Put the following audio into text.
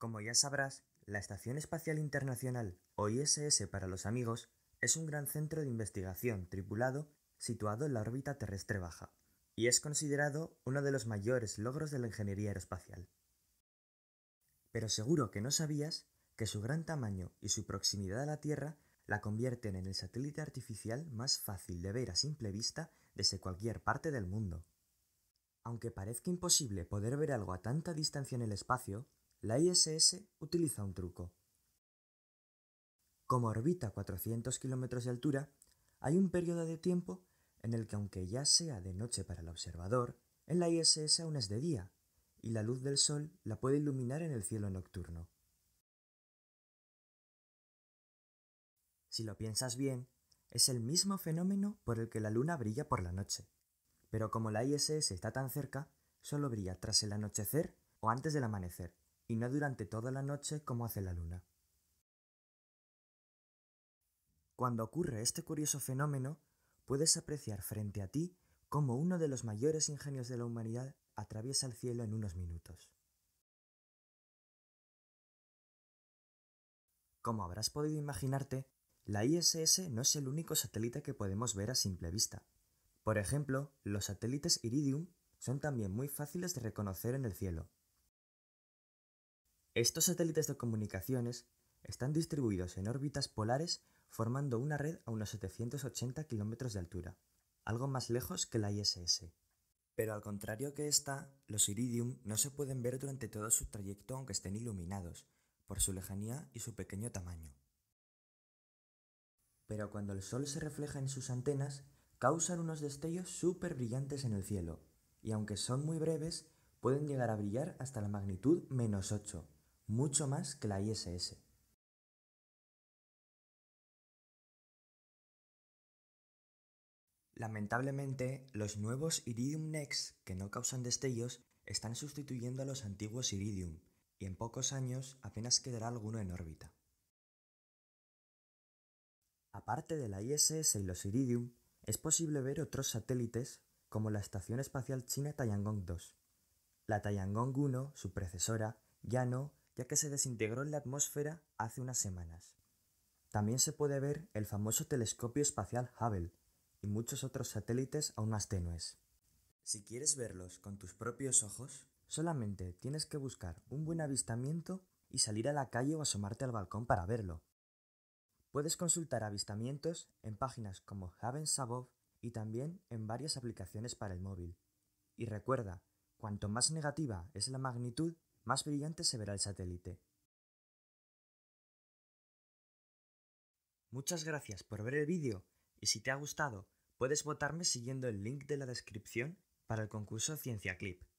Como ya sabrás, la Estación Espacial Internacional, o ISS para los amigos, es un gran centro de investigación tripulado situado en la órbita terrestre baja, y es considerado uno de los mayores logros de la ingeniería aeroespacial. Pero seguro que no sabías que su gran tamaño y su proximidad a la Tierra la convierten en el satélite artificial más fácil de ver a simple vista desde cualquier parte del mundo. Aunque parezca imposible poder ver algo a tanta distancia en el espacio, la ISS utiliza un truco. Como orbita 400 kilómetros de altura, hay un periodo de tiempo en el que aunque ya sea de noche para el observador, en la ISS aún es de día, y la luz del sol la puede iluminar en el cielo nocturno. Si lo piensas bien, es el mismo fenómeno por el que la luna brilla por la noche, pero como la ISS está tan cerca, solo brilla tras el anochecer o antes del amanecer, y no durante toda la noche como hace la luna. Cuando ocurre este curioso fenómeno, puedes apreciar frente a ti cómo uno de los mayores ingenios de la humanidad atraviesa el cielo en unos minutos. Como habrás podido imaginarte, la ISS no es el único satélite que podemos ver a simple vista. Por ejemplo, los satélites Iridium son también muy fáciles de reconocer en el cielo, estos satélites de comunicaciones están distribuidos en órbitas polares formando una red a unos 780 kilómetros de altura, algo más lejos que la ISS. Pero al contrario que esta, los Iridium no se pueden ver durante todo su trayecto aunque estén iluminados, por su lejanía y su pequeño tamaño. Pero cuando el sol se refleja en sus antenas, causan unos destellos súper brillantes en el cielo, y aunque son muy breves, pueden llegar a brillar hasta la magnitud menos 8, mucho más que la ISS. Lamentablemente, los nuevos Iridium Next que no causan destellos están sustituyendo a los antiguos Iridium, y en pocos años apenas quedará alguno en órbita. Aparte de la ISS y los Iridium, es posible ver otros satélites como la Estación Espacial China taiyangong 2. La taiyangong 1, su precesora, ya no ya que se desintegró en la atmósfera hace unas semanas. También se puede ver el famoso telescopio espacial Hubble y muchos otros satélites aún más tenues. Si quieres verlos con tus propios ojos, solamente tienes que buscar un buen avistamiento y salir a la calle o asomarte al balcón para verlo. Puedes consultar avistamientos en páginas como Haven Above y también en varias aplicaciones para el móvil. Y recuerda, cuanto más negativa es la magnitud, más brillante se verá el satélite. Muchas gracias por ver el vídeo y si te ha gustado, puedes votarme siguiendo el link de la descripción para el concurso Ciencia Clip.